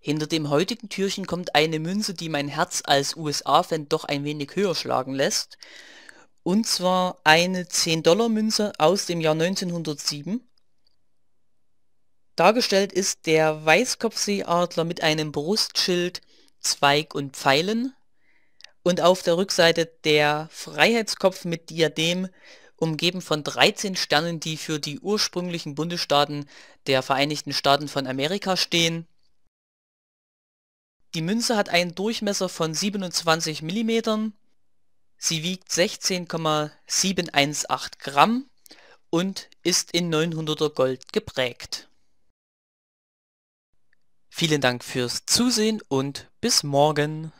Hinter dem heutigen Türchen kommt eine Münze, die mein Herz als USA-Fan doch ein wenig höher schlagen lässt. Und zwar eine 10-Dollar-Münze aus dem Jahr 1907. Dargestellt ist der Weißkopfseeadler mit einem Brustschild, Zweig und Pfeilen. Und auf der Rückseite der Freiheitskopf mit Diadem umgeben von 13 Sternen, die für die ursprünglichen Bundesstaaten der Vereinigten Staaten von Amerika stehen. Die Münze hat einen Durchmesser von 27 mm. Sie wiegt 16,718 Gramm und ist in 900er Gold geprägt. Vielen Dank fürs Zusehen und bis morgen.